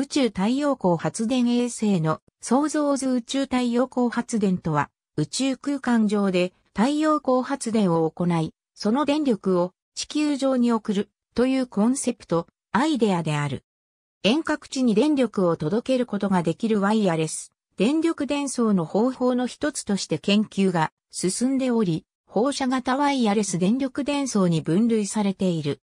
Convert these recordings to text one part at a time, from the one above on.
宇宙太陽光発電衛星の創造図宇宙太陽光発電とは、宇宙空間上で太陽光発電を行い、その電力を地球上に送るというコンセプト、アイデアである。遠隔地に電力を届けることができるワイヤレス、電力伝送の方法の一つとして研究が進んでおり、放射型ワイヤレス電力伝送に分類されている。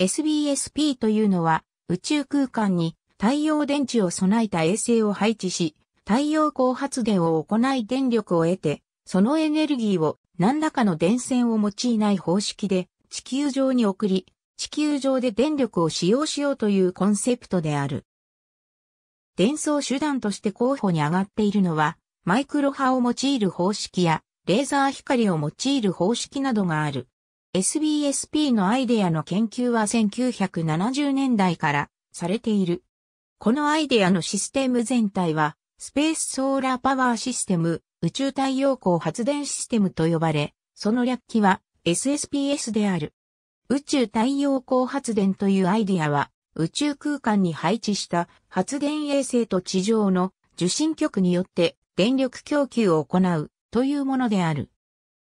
SBSP というのは宇宙空間に太陽電池を備えた衛星を配置し、太陽光発電を行い電力を得て、そのエネルギーを何らかの電線を用いない方式で地球上に送り、地球上で電力を使用しようというコンセプトである。伝送手段として候補に上がっているのは、マイクロ波を用いる方式や、レーザー光を用いる方式などがある。SBSP のアイデアの研究は1970年代からされている。このアイデアのシステム全体は、スペースソーラーパワーシステム、宇宙太陽光発電システムと呼ばれ、その略記は SSPS である。宇宙太陽光発電というアイデアは、宇宙空間に配置した発電衛星と地上の受信局によって電力供給を行うというものである。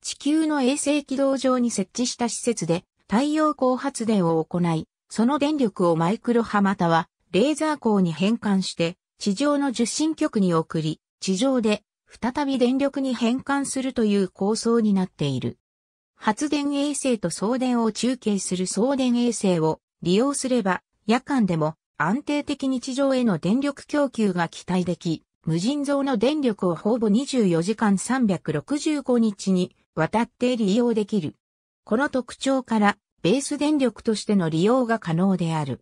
地球の衛星軌道上に設置した施設で太陽光発電を行い、その電力をマイクロ波またはレーザー光に変換して、地上の受信局に送り、地上で再び電力に変換するという構想になっている。発電衛星と送電を中継する送電衛星を利用すれば、夜間でも安定的に地上への電力供給が期待でき、無尽蔵の電力をほぼ24時間365日にわたって利用できる。この特徴から、ベース電力としての利用が可能である。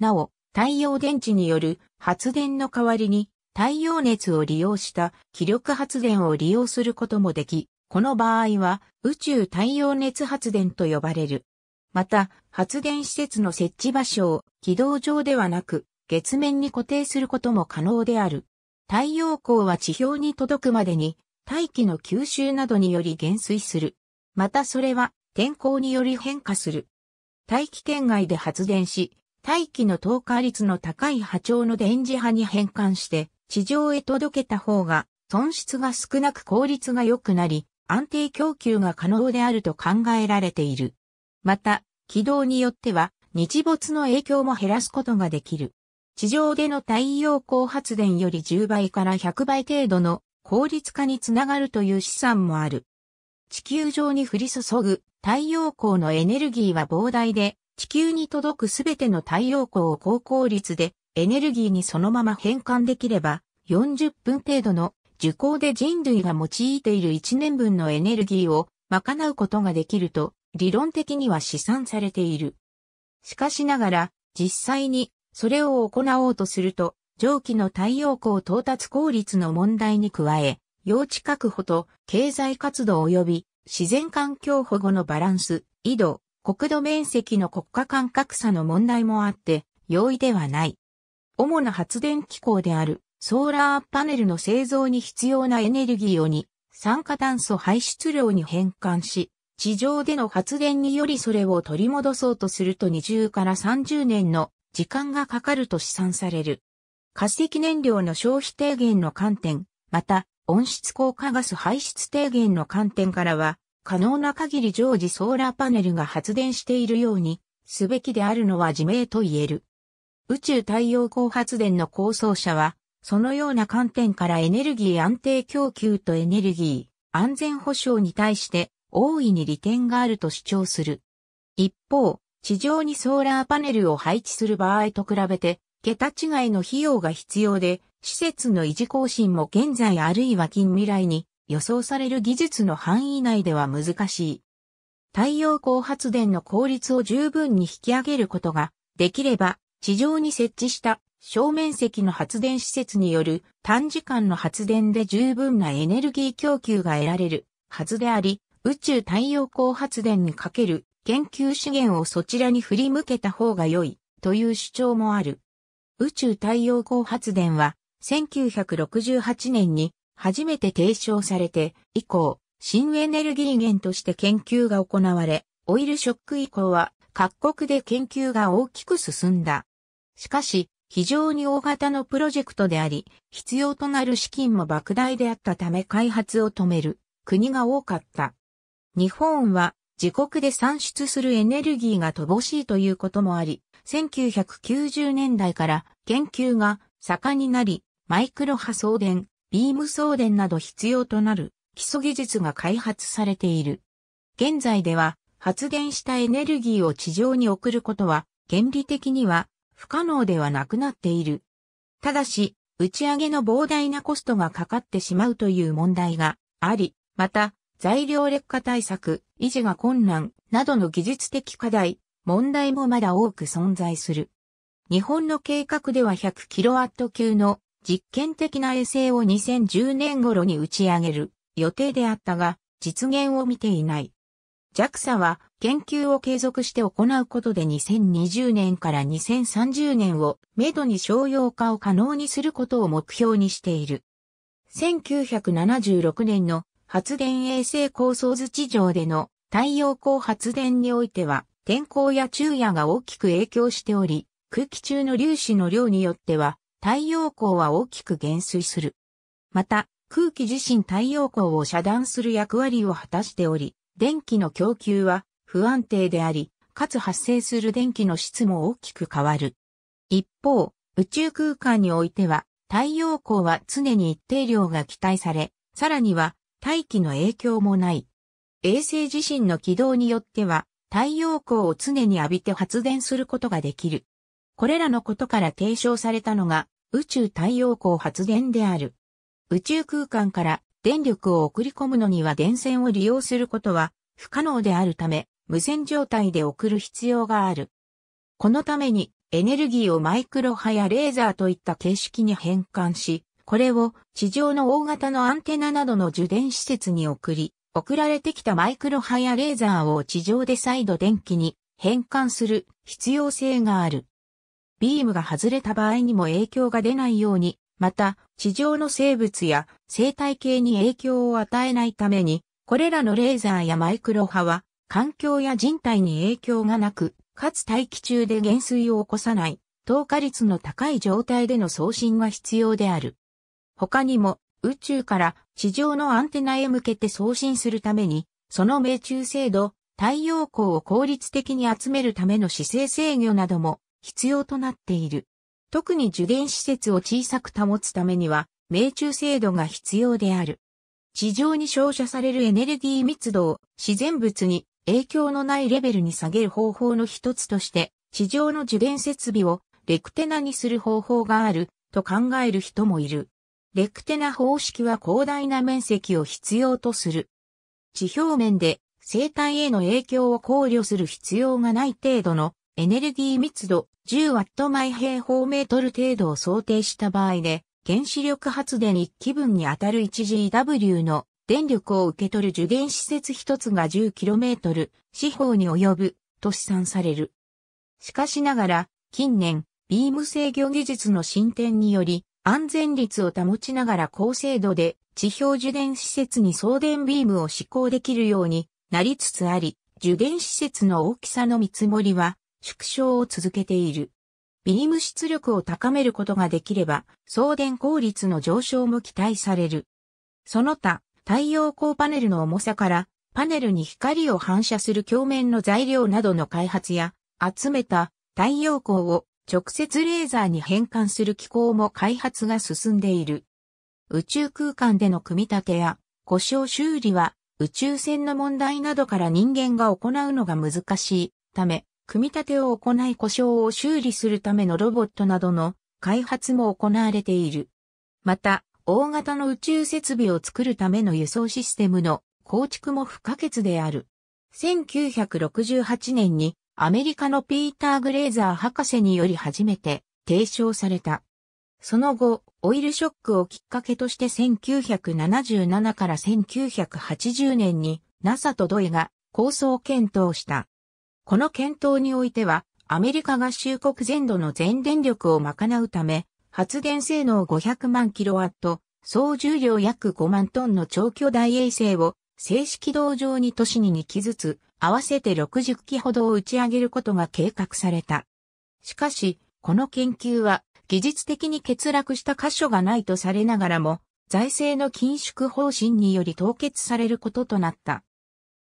なお、太陽電池による発電の代わりに太陽熱を利用した気力発電を利用することもでき、この場合は宇宙太陽熱発電と呼ばれる。また、発電施設の設置場所を軌道上ではなく月面に固定することも可能である。太陽光は地表に届くまでに大気の吸収などにより減衰する。またそれは天候により変化する。大気圏外で発電し、大気の透過率の高い波長の電磁波に変換して地上へ届けた方が損失が少なく効率が良くなり安定供給が可能であると考えられている。また、軌道によっては日没の影響も減らすことができる。地上での太陽光発電より10倍から100倍程度の効率化につながるという試算もある。地球上に降り注ぐ太陽光のエネルギーは膨大で地球に届くすべての太陽光を高効率でエネルギーにそのまま変換できれば、40分程度の受光で人類が用いている1年分のエネルギーを賄うことができると理論的には試算されている。しかしながら実際にそれを行おうとすると蒸気の太陽光到達効率の問題に加え、用地確保と経済活動及び自然環境保護のバランス、緯度、国土面積の国家間格差の問題もあって容易ではない。主な発電機構であるソーラーパネルの製造に必要なエネルギーをに酸化炭素排出量に変換し、地上での発電によりそれを取り戻そうとすると20から30年の時間がかかると試算される。化石燃料の消費低減の観点、また温室効果ガス排出低減の観点からは、可能な限り常時ソーラーパネルが発電しているように、すべきであるのは自明と言える。宇宙太陽光発電の構想者は、そのような観点からエネルギー安定供給とエネルギー、安全保障に対して大いに利点があると主張する。一方、地上にソーラーパネルを配置する場合と比べて、桁違いの費用が必要で、施設の維持更新も現在あるいは近未来に予想される技術の範囲内では難しい。太陽光発電の効率を十分に引き上げることができれば、地上に設置した正面積の発電施設による短時間の発電で十分なエネルギー供給が得られるはずであり、宇宙太陽光発電にかける研究資源をそちらに振り向けた方が良いという主張もある。宇宙太陽光発電は1968年に初めて提唱されて以降、新エネルギー源として研究が行われ、オイルショック以降は各国で研究が大きく進んだ。しかし、非常に大型のプロジェクトであり、必要となる資金も莫大であったため開発を止める国が多かった。日本は自国で産出するエネルギーが乏しいということもあり、1990年代から研究が盛んになり、マイクロ波送電、ビーム送電など必要となる基礎技術が開発されている。現在では発電したエネルギーを地上に送ることは原理的には不可能ではなくなっている。ただし、打ち上げの膨大なコストがかかってしまうという問題があり、また、材料劣化対策、維持が困難などの技術的課題、問題もまだ多く存在する。日本の計画では 100kW 級の実験的な衛星を2010年頃に打ち上げる予定であったが、実現を見ていない。JAXA は研究を継続して行うことで2020年から2030年をめどに商用化を可能にすることを目標にしている。1976年の発電衛星構想図地上での太陽光発電においては天候や昼夜が大きく影響しており、空気中の粒子の量によっては太陽光は大きく減衰する。また、空気自身太陽光を遮断する役割を果たしており、電気の供給は不安定であり、かつ発生する電気の質も大きく変わる。一方、宇宙空間においては、太陽光は常に一定量が期待され、さらには大気の影響もない。衛星自身の軌道によっては、太陽光を常に浴びて発電することができる。これらのことから提唱されたのが、宇宙太陽光発電である。宇宙空間から電力を送り込むのには電線を利用することは不可能であるため、無線状態で送る必要がある。このためにエネルギーをマイクロ波やレーザーといった形式に変換し、これを地上の大型のアンテナなどの受電施設に送り、送られてきたマイクロ波やレーザーを地上で再度電気に変換する必要性がある。ビームが外れた場合にも影響が出ないように、また、地上の生物や生態系に影響を与えないために、これらのレーザーやマイクロ波は、環境や人体に影響がなく、かつ大気中で減衰を起こさない、透過率の高い状態での送信が必要である。他にも、宇宙から地上のアンテナへ向けて送信するために、その命中精度、太陽光を効率的に集めるための姿勢制御なども必要となっている。特に受電施設を小さく保つためには、命中精度が必要である。地上に照射されるエネルギー密度を自然物に影響のないレベルに下げる方法の一つとして、地上の受電設備をレクテナにする方法があると考える人もいる。レクテナ方式は広大な面積を必要とする。地表面で生体への影響を考慮する必要がない程度のエネルギー密度1 0ト毎平方メートル程度を想定した場合で、原子力発電1基分にあたる 1GW の電力を受け取る受電施設一つが 10km 四方に及ぶと試算される。しかしながら、近年、ビーム制御技術の進展により、安全率を保ちながら高精度で地表受電施設に送電ビームを施行できるようになりつつあり、受電施設の大きさの見積もりは縮小を続けている。ビーム出力を高めることができれば、送電効率の上昇も期待される。その他、太陽光パネルの重さから、パネルに光を反射する鏡面の材料などの開発や、集めた太陽光を直接レーザーに変換する機構も開発が進んでいる。宇宙空間での組み立てや故障修理は宇宙船の問題などから人間が行うのが難しいため組み立てを行い故障を修理するためのロボットなどの開発も行われている。また、大型の宇宙設備を作るための輸送システムの構築も不可欠である。1968年にアメリカのピーター・グレーザー博士により初めて提唱された。その後、オイルショックをきっかけとして1977から1980年に NASA とドイが構想を検討した。この検討においては、アメリカ合衆国全土の全電力を賄うため、発電性能500万キロワット、総重量約5万トンの超巨大衛星を正式軌道上に都市に2機ずつ、合わせて60機ほどを打ち上げることが計画された。しかし、この研究は技術的に欠落した箇所がないとされながらも、財政の緊縮方針により凍結されることとなった。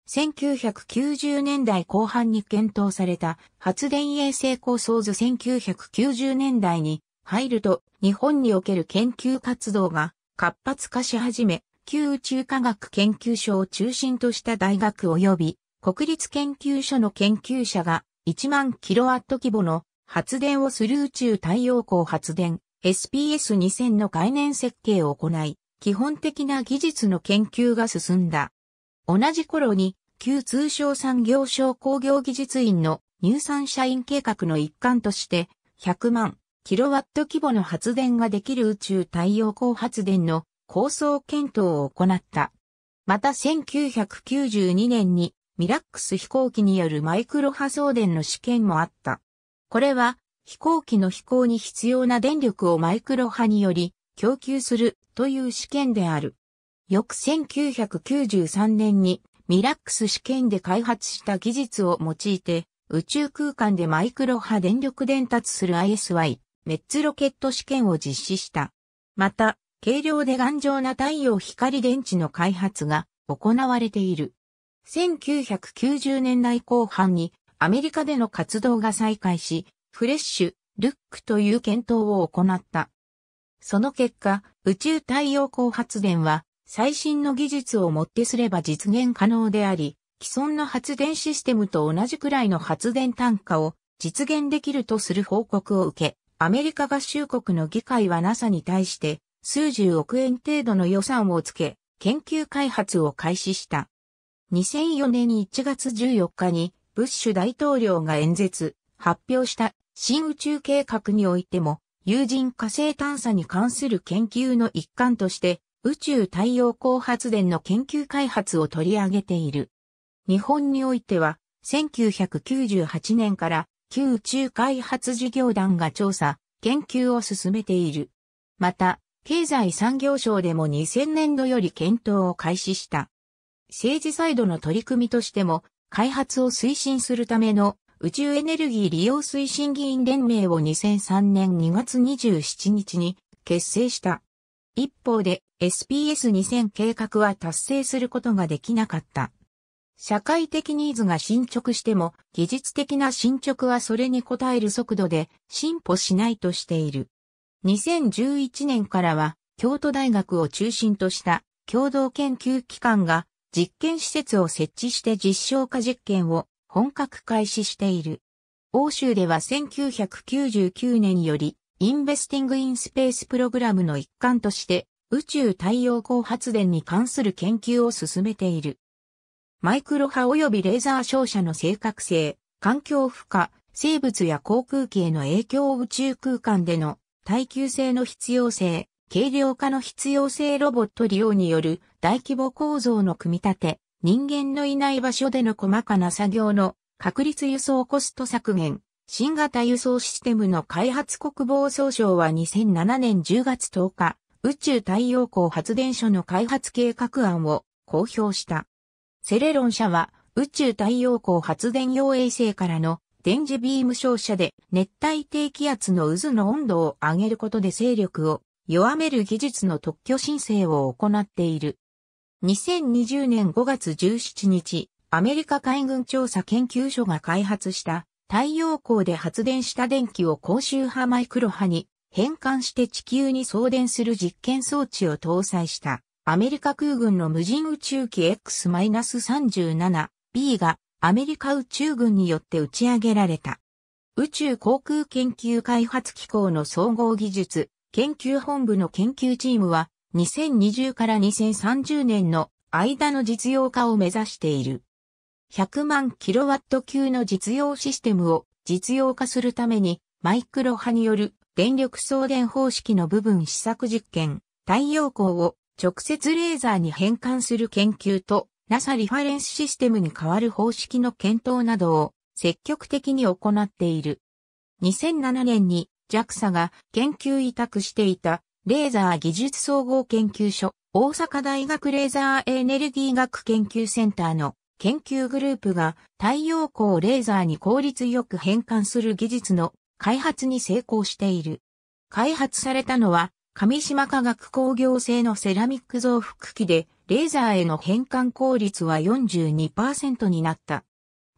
1990年代後半に検討された発電衛星構想図1990年代に入ると日本における研究活動が活発化し始め、旧宇宙科学研究所を中心とした大学及び国立研究所の研究者が1万キロワット規模の発電をする宇宙太陽光発電 SPS2000 の概念設計を行い、基本的な技術の研究が進んだ。同じ頃に、旧通商産業省工業技術院の入産社員計画の一環として、100万キロワット規模の発電ができる宇宙太陽光発電の構想検討を行った。また1992年にミラックス飛行機によるマイクロ波送電の試験もあった。これは飛行機の飛行に必要な電力をマイクロ波により供給するという試験である。翌1993年にミラックス試験で開発した技術を用いて宇宙空間でマイクロ波電力伝達する ISY メッツロケット試験を実施した。また、軽量で頑丈な太陽光電池の開発が行われている。1990年代後半にアメリカでの活動が再開し、フレッシュ、ルックという検討を行った。その結果、宇宙太陽光発電は最新の技術をもってすれば実現可能であり、既存の発電システムと同じくらいの発電単価を実現できるとする報告を受け、アメリカ合衆国の議会は NASA に対して数十億円程度の予算をつけ、研究開発を開始した。2004年1月14日にブッシュ大統領が演説、発表した新宇宙計画においても、有人火星探査に関する研究の一環として、宇宙太陽光発電の研究開発を取り上げている。日本においては、1998年から旧宇宙開発事業団が調査、研究を進めている。また、経済産業省でも2000年度より検討を開始した。政治サイドの取り組みとしても、開発を推進するための宇宙エネルギー利用推進議員連盟を2003年2月27日に結成した。一方で SPS2000 計画は達成することができなかった。社会的ニーズが進捗しても、技術的な進捗はそれに応える速度で進歩しないとしている。2011年からは、京都大学を中心とした共同研究機関が実験施設を設置して実証化実験を本格開始している。欧州では1999年よりインベスティング・イン・スペース・プログラムの一環として、宇宙太陽光発電に関する研究を進めている。マイクロ波及びレーザー照射の正確性、環境負荷、生物や航空機への影響を宇宙空間での耐久性の必要性、軽量化の必要性ロボット利用による大規模構造の組み立て、人間のいない場所での細かな作業の確率輸送コスト削減、新型輸送システムの開発国防総省は2007年10月10日、宇宙太陽光発電所の開発計画案を公表した。セレロン社は宇宙太陽光発電用衛星からの電磁ビーム照射で熱帯低気圧の渦の温度を上げることで勢力を弱める技術の特許申請を行っている。2020年5月17日、アメリカ海軍調査研究所が開発した太陽光で発電した電気を高周波マイクロ波に変換して地球に送電する実験装置を搭載したアメリカ空軍の無人宇宙機 X-37B がアメリカ宇宙軍によって打ち上げられた。宇宙航空研究開発機構の総合技術研究本部の研究チームは2020から2030年の間の実用化を目指している。100万キロワット級の実用システムを実用化するためにマイクロ波による電力送電方式の部分試作実験、太陽光を直接レーザーに変換する研究と NASA リファレンスシステムに代わる方式の検討などを積極的に行っている。2007年に JAXA が研究委託していたレーザー技術総合研究所大阪大学レーザーエネルギー学研究センターの研究グループが太陽光をレーザーに効率よく変換する技術の開発に成功している。開発されたのは上島化学工業製のセラミック増幅機でレーザーへの変換効率は42%になった。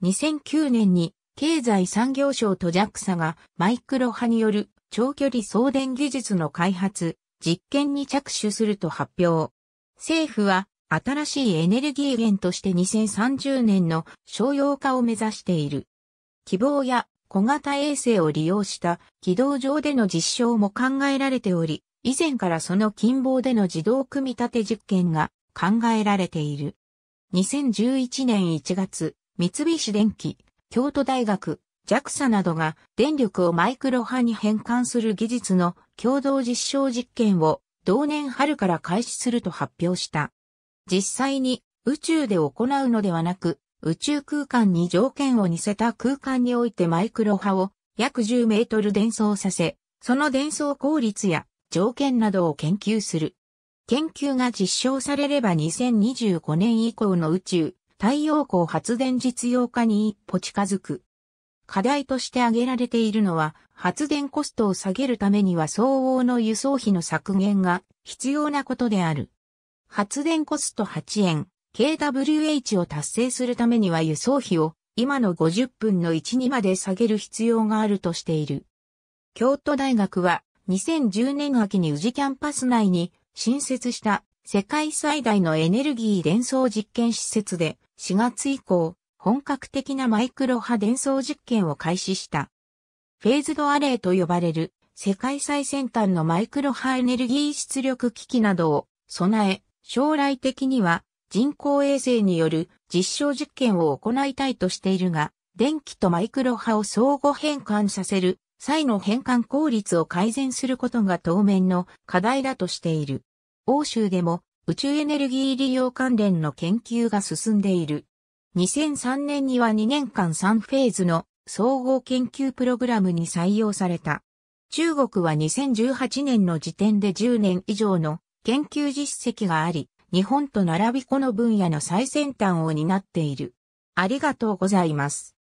2009年に経済産業省と JAXA がマイクロ波による長距離送電技術の開発、実験に着手すると発表。政府は新しいエネルギー源として2030年の商用化を目指している。希望や小型衛星を利用した軌道上での実証も考えられており、以前からその近傍での自動組み立て実験が考えられている。2011年1月、三菱電機、京都大学、JAXA などが電力をマイクロ波に変換する技術の共同実証実験を同年春から開始すると発表した。実際に宇宙で行うのではなく、宇宙空間に条件を似せた空間においてマイクロ波を約10メートル伝送させ、その伝送効率や条件などを研究する。研究が実証されれば2025年以降の宇宙、太陽光発電実用化に一歩近づく。課題として挙げられているのは、発電コストを下げるためには相応の輸送費の削減が必要なことである。発電コスト8円、kWh を達成するためには輸送費を今の50分の1にまで下げる必要があるとしている。京都大学は2010年秋に宇治キャンパス内に新設した世界最大のエネルギー伝送実験施設で4月以降本格的なマイクロ波伝送実験を開始した。フェーズドアレイと呼ばれる世界最先端のマイクロ波エネルギー出力機器などを備え将来的には人工衛星による実証実験を行いたいとしているが、電気とマイクロ波を相互変換させる際の変換効率を改善することが当面の課題だとしている。欧州でも宇宙エネルギー利用関連の研究が進んでいる。2003年には2年間3フェーズの総合研究プログラムに採用された。中国は2018年の時点で10年以上の研究実績があり、日本と並びこの分野の最先端を担っている。ありがとうございます。